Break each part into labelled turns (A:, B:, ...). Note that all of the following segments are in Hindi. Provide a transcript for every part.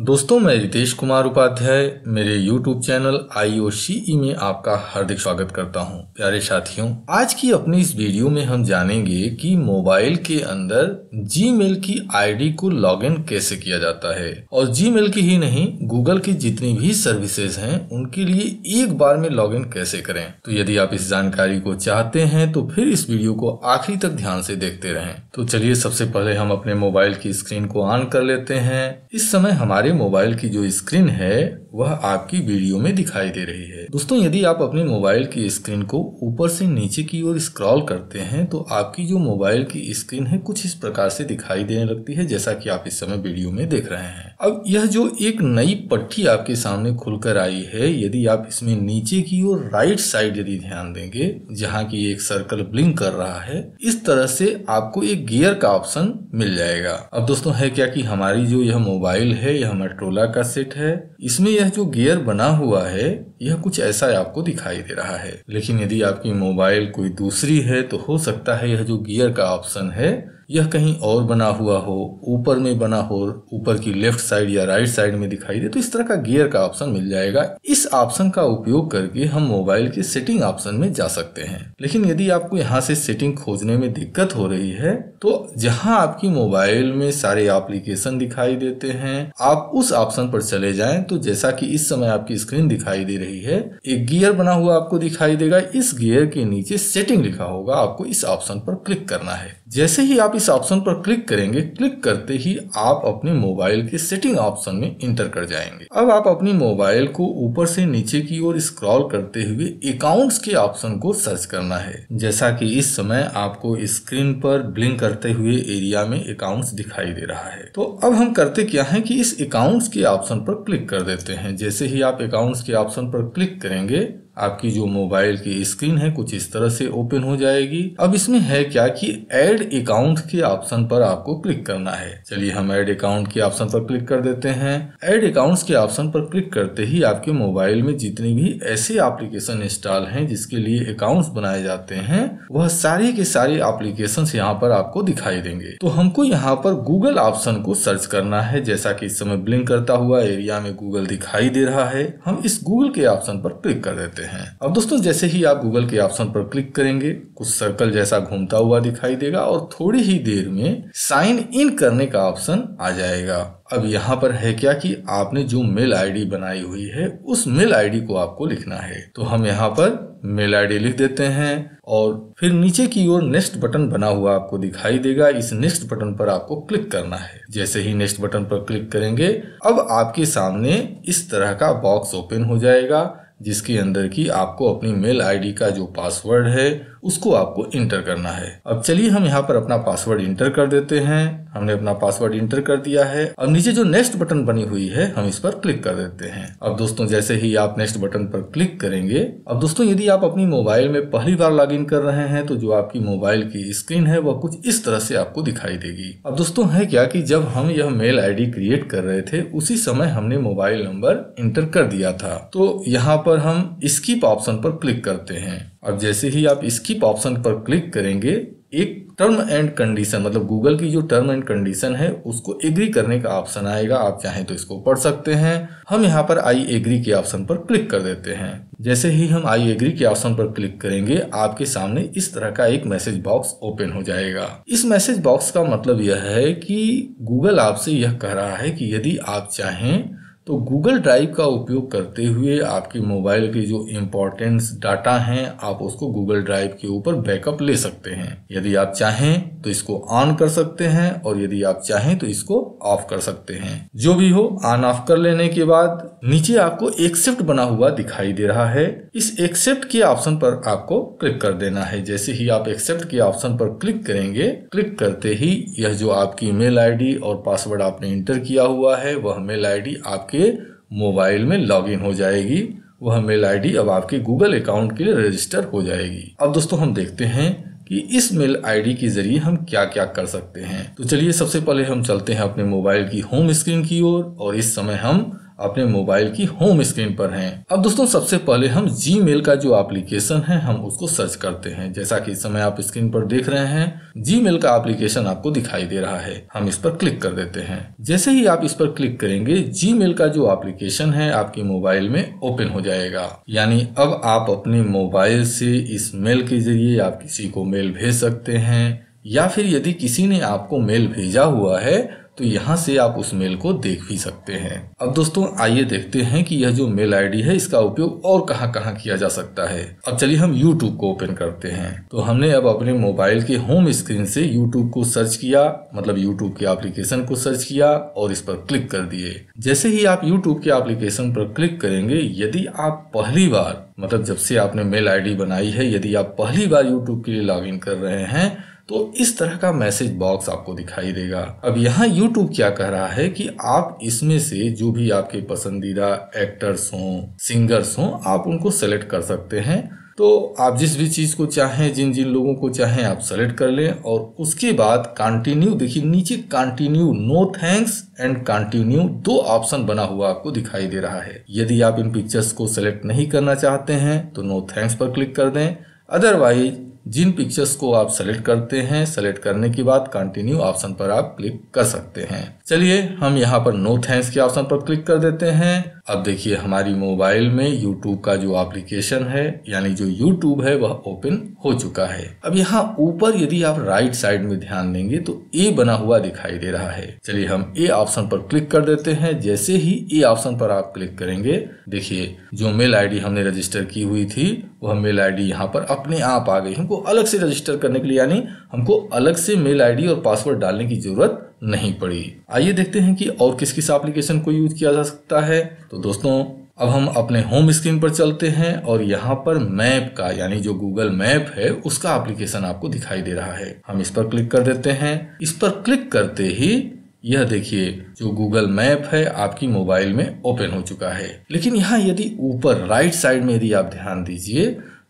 A: दोस्तों मैं रितेश कुमार उपाध्याय मेरे YouTube चैनल आई ओ सी में आपका हार्दिक स्वागत करता हूं प्यारे साथियों आज की अपनी इस वीडियो में हम जानेंगे कि मोबाइल के अंदर Gmail की आईडी को लॉगिन कैसे किया जाता है और Gmail की ही नहीं Google की जितनी भी सर्विसेज हैं उनके लिए एक बार में लॉगिन कैसे करें तो यदि आप इस जानकारी को चाहते हैं तो फिर इस वीडियो को आखिरी तक ध्यान से देखते रहें तो चलिए सबसे पहले हम अपने मोबाइल की स्क्रीन को ऑन कर लेते हैं इस समय हमारे हमारे मोबाइल की जो स्क्रीन है वह आपकी वीडियो में दिखाई दे रही है दोस्तों यदि आप अपने मोबाइल की स्क्रीन को ऊपर से नीचे की ओर स्क्रॉल करते हैं तो आपकी जो मोबाइल की स्क्रीन है कुछ इस प्रकार से दिखाई देने लगती है जैसा कि आप इस समय वीडियो में देख रहे हैं अब यह जो एक नई पट्टी आपके सामने खुलकर आई है यदि आप इसमें नीचे की ओर राइट साइड यदि ध्यान देंगे जहाँ की एक सर्कल ब्लिंक कर रहा है इस तरह से आपको एक गियर का ऑप्शन मिल जाएगा अब दोस्तों है क्या की हमारी जो यह मोबाइल है यह मेट्रोला का सेट है इसमें यह यह जो गियर बना हुआ है यह कुछ ऐसा आपको दिखाई दे रहा है लेकिन यदि आपकी मोबाइल कोई दूसरी है तो हो सकता है यह जो गियर का ऑप्शन है यह कहीं और बना हुआ हो ऊपर में बना हो ऊपर की लेफ्ट साइड या राइट साइड में दिखाई दे तो इस तरह का गियर का ऑप्शन मिल जाएगा इस ऑप्शन का उपयोग करके हम मोबाइल के सेटिंग ऑप्शन में जा सकते हैं लेकिन यदि आपको यहाँ से सेटिंग खोजने में दिक्कत हो रही है तो जहाँ आपकी मोबाइल में सारे एप्लीकेशन दिखाई देते हैं आप उस ऑप्शन पर चले जाए तो जैसा की इस समय आपकी स्क्रीन दिखाई दे रही है एक गियर बना हुआ आपको दिखाई देगा इस गियर के नीचे सेटिंग लिखा होगा आपको इस ऑप्शन पर क्लिक करना है जैसे ही आप इस ऑप्शन पर क्लिक करेंगे क्लिक करते ही आप अपने मोबाइल के सेटिंग ऑप्शन में इंटर कर जाएंगे अब आप अपने मोबाइल को ऊपर से नीचे की ओर स्क्रॉल करते हुए अकाउंट्स के ऑप्शन को सर्च करना है जैसा कि इस समय आपको स्क्रीन पर ब्लिंक करते हुए एरिया में अकाउंट्स दिखाई दे रहा है तो अब हम करते क्या है की इस अकाउंट्स के ऑप्शन पर क्लिक कर देते हैं जैसे ही आप अकाउंट्स के ऑप्शन पर क्लिक करेंगे आपकी जो मोबाइल की स्क्रीन है कुछ इस तरह से ओपन हो जाएगी अब इसमें है क्या कि ऐड अकाउंट के ऑप्शन पर आपको क्लिक करना है चलिए हम ऐड अकाउंट के ऑप्शन पर क्लिक कर देते हैं ऐड अकाउंट्स के ऑप्शन पर क्लिक करते ही आपके मोबाइल में जितने भी ऐसे एप्लीकेशन इंस्टॉल हैं जिसके लिए अकाउंट्स बनाए जाते हैं वह सारे के सारे एप्लीकेशन यहाँ पर आपको दिखाई देंगे तो हमको यहाँ पर गूगल ऑप्शन को सर्च करना है जैसा की इस समय ब्लिंक करता हुआ एरिया में गूगल दिखाई दे रहा है हम इस गूगल के ऑप्शन पर क्लिक कर देते हैं सकते हैं अब दोस्तों जैसे ही आप गूगल के ऑप्शन पर क्लिक करेंगे कुछ सर्कल जैसा घूमता हुआ दिखाई देगा और थोड़ी ही देर में साइन इन करने का ऑप्शन आ जाएगा अब यहाँ पर है क्या कि आपने जो मेल आईडी बनाई हुई है उस मेल आईडी को आपको लिखना है तो हम यहाँ पर मेल आईडी लिख देते हैं और फिर नीचे की ओर नेक्स्ट बटन बना हुआ आपको दिखाई देगा इस नेक्स्ट बटन पर आपको क्लिक करना है जैसे ही नेक्स्ट बटन पर क्लिक करेंगे अब आपके सामने इस तरह का बॉक्स ओपन हो जाएगा जिसके अंदर की आपको अपनी मेल आईडी का जो पासवर्ड है उसको आपको इंटर करना है अब चलिए हम यहाँ पर अपना पासवर्ड इंटर कर देते हैं हमने अपना पासवर्ड इंटर कर दिया है अब नीचे जो नेक्स्ट बटन बनी हुई है हम इस पर क्लिक कर देते हैं अब दोस्तों जैसे ही आप नेक्स्ट बटन पर क्लिक करेंगे अब दोस्तों यदि आप अपनी मोबाइल में पहली बार लॉग कर रहे हैं तो जो आपकी मोबाइल की स्क्रीन है वह कुछ इस तरह से आपको दिखाई देगी अब दोस्तों है क्या की जब हम यह मेल आई क्रिएट कर रहे थे उसी समय हमने मोबाइल नंबर इंटर कर दिया था तो यहाँ पर हम स्कीप ऑप्शन पर क्लिक करते हैं और जैसे ही आप स्किप ऑप्शन पर क्लिक करेंगे एक टर्म एंड कंडीशन मतलब गूगल की जो टर्म एंड कंडीशन है उसको एग्री करने का ऑप्शन आएगा आप चाहें तो इसको पढ़ सकते हैं हम यहाँ पर आई एग्री के ऑप्शन पर क्लिक कर देते हैं जैसे ही हम आई एग्री के ऑप्शन पर क्लिक करेंगे आपके सामने इस तरह का एक मैसेज बॉक्स ओपन हो जाएगा इस मैसेज बॉक्स का मतलब यह है कि गूगल आपसे यह कह रहा है कि यदि आप चाहें तो गूगल ड्राइव का उपयोग करते हुए आपके मोबाइल के जो इम्पोर्टेंट डाटा हैं आप उसको गूगल ड्राइव के ऊपर बैकअप ले सकते हैं यदि आप चाहें तो इसको ऑन कर सकते हैं और यदि आप चाहें तो इसको ऑफ कर सकते हैं जो भी हो ऑन ऑफ कर लेने के बाद नीचे आपको एक्सेप्ट बना हुआ दिखाई दे रहा है इस एक्सेप्ट के ऑप्शन पर आपको क्लिक कर देना है जैसे ही आप एक्सेप्ट के ऑप्शन पर क्लिक करेंगे क्लिक करते ही यह जो आपकी मेल आई और पासवर्ड आपने इंटर किया हुआ है वह मेल आई आपके आपके मोबाइल में लॉगिन हो जाएगी वह मेल आईडी अब आपके गूगल अकाउंट के लिए रजिस्टर हो जाएगी अब दोस्तों हम देखते हैं कि इस मेल आईडी के जरिए हम क्या क्या कर सकते हैं तो चलिए सबसे पहले हम चलते हैं अपने मोबाइल की होम स्क्रीन की ओर और, और इस समय हम अपने मोबाइल की होम स्क्रीन पर हैं अब दोस्तों सबसे पहले हम जी का जो एप्लीकेशन है हम उसको सर्च करते हैं जैसा कि इस समय आप स्क्रीन पर देख रहे हैं जी का एप्लीकेशन आपको दिखाई दे रहा है हम इस पर क्लिक कर देते हैं जैसे ही आप इस पर क्लिक करेंगे जी का जो एप्लीकेशन है आपके मोबाइल में ओपन हो जाएगा यानी अब आप अपने मोबाइल से इस मेल के जरिए आप किसी को मेल भेज सकते हैं या फिर यदि किसी ने आपको मेल भेजा हुआ है तो यहाँ से आप उस मेल को देख भी सकते हैं अब दोस्तों आइए देखते हैं कि यह जो मेल आईडी है इसका उपयोग और कहाँ कहाँ किया जा सकता है अब चलिए हम यूट्यूब को ओपन करते हैं तो हमने अब अपने मोबाइल के होम स्क्रीन से यूट्यूब को सर्च किया मतलब यूट्यूब के एप्लीकेशन को सर्च किया और इस पर क्लिक कर दिए जैसे ही आप यूट्यूब के एप्लीकेशन पर क्लिक करेंगे यदि आप पहली बार मतलब जब से आपने मेल आई बनाई है यदि आप पहली बार यूट्यूब के लिए लॉग कर रहे हैं तो इस तरह का मैसेज बॉक्स आपको दिखाई देगा अब यहाँ यूट्यूब क्या कह रहा है कि आप इसमें से जो भी आपके पसंदीदा एक्टर्स हों सिंगर्स हों आप उनको सेलेक्ट कर सकते हैं तो आप जिस भी चीज़ को चाहें जिन जिन लोगों को चाहें आप सेलेक्ट कर लें और उसके बाद कंटिन्यू देखिए नीचे continue no thanks and continue दो ऑप्शन बना हुआ आपको दिखाई दे रहा है यदि आप इन पिक्चर्स को सेलेक्ट नहीं करना चाहते हैं तो नो थैंक्स पर क्लिक कर दें अदरवाइज जिन पिक्चर्स को आप सेलेक्ट करते हैं सेलेक्ट करने के बाद कंटिन्यू ऑप्शन पर आप क्लिक कर सकते हैं चलिए हम यहाँ पर नो थैंक्स के ऑप्शन पर क्लिक कर देते हैं अब देखिए हमारी मोबाइल में यूट्यूब का जो एप्लीकेशन है यानी जो यूट्यूब है वह ओपन हो चुका है अब यहाँ ऊपर यदि आप राइट साइड में ध्यान देंगे तो ए बना हुआ दिखाई दे रहा है चलिए हम ए ऑप्शन पर क्लिक कर देते हैं जैसे ही ए ऑप्शन पर आप क्लिक करेंगे देखिए जो मेल आईडी हमने रजिस्टर की हुई थी वह मेल आईडी यहाँ पर अपने आप आ गई हमको अलग से रजिस्टर करने के लिए यानी हमको अलग से मेल आईडी और पासवर्ड डालने की जरूरत नहीं पड़ी आइए देखते हैं कि और किस किस एप्लीकेशन को यूज किया जा सकता है तो दोस्तों अब हम अपने होम स्क्रीन पर चलते हैं और यहाँ पर मैप का यानी जो गूगल मैप है उसका एप्लीकेशन आपको दिखाई दे रहा है हम इस पर क्लिक कर देते हैं इस पर क्लिक करते ही यह देखिए जो गूगल मैप है आपकी मोबाइल में ओपन हो चुका है लेकिन यहाँ यदि ऊपर राइट साइड में यदि आप ध्यान दीजिए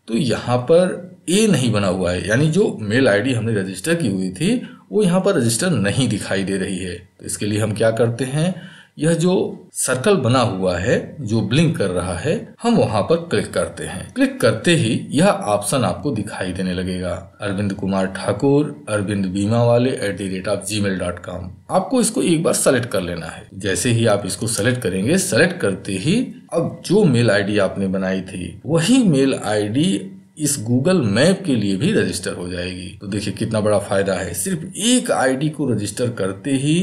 A: तो यहाँ पर ए नहीं बना हुआ है यानी जो मेल आईडी हमने रजिस्टर की हुई थी वो यहाँ पर रजिस्टर नहीं दिखाई दे रही है तो इसके लिए हम क्या करते हैं यह जो सर्कल बना हुआ है जो ब्लिंक कर रहा है हम वहां पर क्लिक करते हैं क्लिक करते ही यह ऑप्शन आपको दिखाई देने लगेगा अरविंद कुमार ठाकुर अरविंद बीमा वाले at the rate of Gmail dot com आपको इसको एक बार सेलेक्ट कर लेना है जैसे ही आप इसको सेलेक्ट करेंगे सेलेक्ट करते ही अब जो मेल आईडी आपने बनाई थी वही मेल आईडी इस गूगल मैप के लिए भी रजिस्टर हो जाएगी तो देखिए कितना बड़ा फायदा है सिर्फ एक आईडी को रजिस्टर करते ही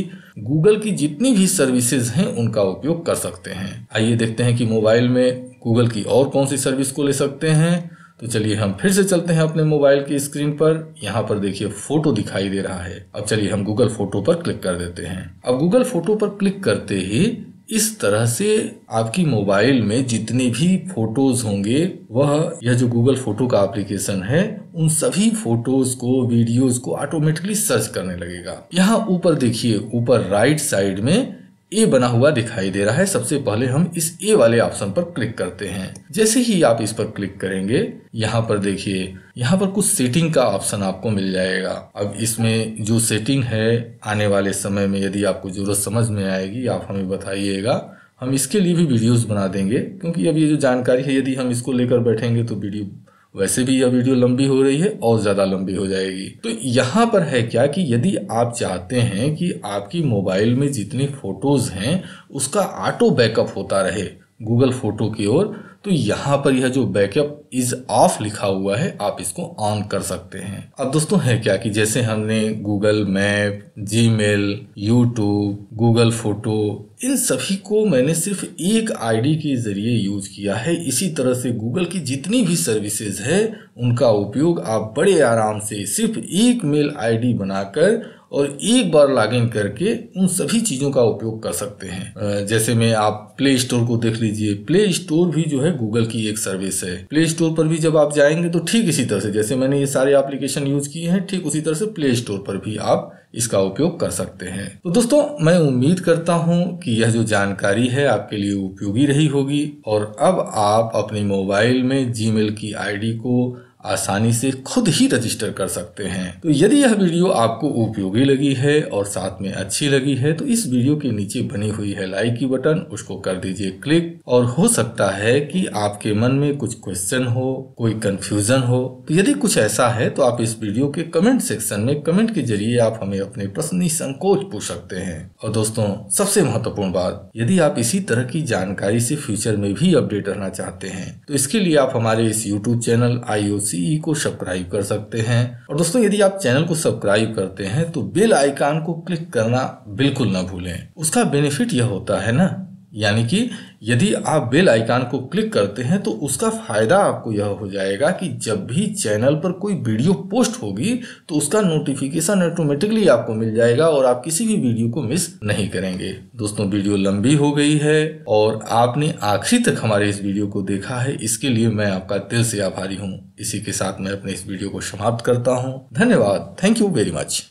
A: गूगल की जितनी भी सर्विसेज हैं उनका उपयोग कर सकते हैं आइए देखते हैं कि मोबाइल में गूगल की और कौन सी सर्विस को ले सकते हैं तो चलिए हम फिर से चलते हैं अपने मोबाइल की स्क्रीन पर यहाँ पर देखिए फोटो दिखाई दे रहा है अब चलिए हम गूगल फोटो पर क्लिक कर देते हैं अब गूगल फोटो पर क्लिक करते ही इस तरह से आपकी मोबाइल में जितने भी फोटोज़ होंगे वह यह जो गूगल फोटो का एप्लीकेशन है उन सभी फोटोज़ को वीडियोज़ को ऑटोमेटिकली सर्च करने लगेगा यहाँ ऊपर देखिए ऊपर राइट साइड में ए बना हुआ दिखाई दे रहा है सबसे पहले हम इस ए वाले ऑप्शन पर क्लिक करते हैं जैसे ही आप इस पर क्लिक करेंगे यहाँ पर देखिए यहाँ पर कुछ सेटिंग का ऑप्शन आपको मिल जाएगा अब इसमें जो सेटिंग है आने वाले समय में यदि आपको जरूरत समझ में आएगी आप हमें बताइएगा हम इसके लिए भी वीडियोस बना देंगे क्योंकि अब ये जो जानकारी है यदि हम इसको लेकर बैठेंगे तो वीडियो वैसे भी यह वीडियो लंबी हो रही है और ज़्यादा लंबी हो जाएगी तो यहाँ पर है क्या कि यदि आप चाहते हैं कि आपकी मोबाइल में जितनी फ़ोटोज़ हैं उसका ऑटो बैकअप होता रहे गूगल फ़ोटो की ओर तो यहाँ पर यह जो बैकअप इज ऑफ लिखा हुआ है आप इसको ऑन कर सकते हैं अब दोस्तों है क्या कि जैसे हमने Google map Gmail YouTube Google photo इन सभी को मैंने सिर्फ एक आईडी के ज़रिए यूज किया है इसी तरह से गूगल की जितनी भी सर्विसेज है उनका उपयोग आप बड़े आराम से सिर्फ एक मेल आईडी बनाकर और एक बार लॉग इन करके उन सभी चीज़ों का उपयोग कर सकते हैं जैसे में आप प्ले स्टोर को देख लीजिए प्ले स्टोर भी जो है गूगल की एक सर्विस है प्ले स्टोर पर भी जब आप जाएंगे तो ठीक इसी तरह से जैसे मैंने ये सारे एप्लीकेशन यूज किए हैं ठीक उसी तरह से प्ले स्टोर पर भी आप इसका उपयोग कर सकते हैं तो दोस्तों मैं उम्मीद करता हूँ कि यह जो जानकारी है आपके लिए उपयोगी रही होगी और अब आप अपने मोबाइल में जीमेल की आईडी को आसानी से खुद ही रजिस्टर कर सकते हैं तो यदि यह वीडियो आपको उपयोगी लगी है और साथ में अच्छी लगी है तो इस वीडियो के नीचे बनी हुई है लाइक की बटन उसको कर दीजिए क्लिक और हो सकता है कि आपके मन में कुछ क्वेश्चन हो कोई कंफ्यूजन हो तो यदि कुछ ऐसा है तो आप इस वीडियो के कमेंट सेक्शन में कमेंट के जरिए आप हमें अपने प्रश्न निसंकोच पूछ सकते हैं और दोस्तों सबसे महत्वपूर्ण बात यदि आप इसी तरह की जानकारी से फ्यूचर में भी अपडेट रहना चाहते हैं तो इसके लिए आप हमारे इस यूट्यूब चैनल आई सीई को सब्सक्राइब कर सकते हैं और दोस्तों यदि आप चैनल को सब्सक्राइब करते हैं तो बेल आइकान को क्लिक करना बिल्कुल ना भूलें उसका बेनिफिट यह होता है ना यानी कि यदि आप बेल आइकान को क्लिक करते हैं तो उसका फ़ायदा आपको यह हो जाएगा कि जब भी चैनल पर कोई वीडियो पोस्ट होगी तो उसका नोटिफिकेशन ऑटोमेटिकली आपको मिल जाएगा और आप किसी भी वीडियो को मिस नहीं करेंगे दोस्तों वीडियो लंबी हो गई है और आपने आखिरी तक हमारे इस वीडियो को देखा है इसके लिए मैं आपका दिल से आभारी हूँ इसी के साथ मैं अपने इस वीडियो को समाप्त करता हूँ धन्यवाद थैंक यू वेरी मच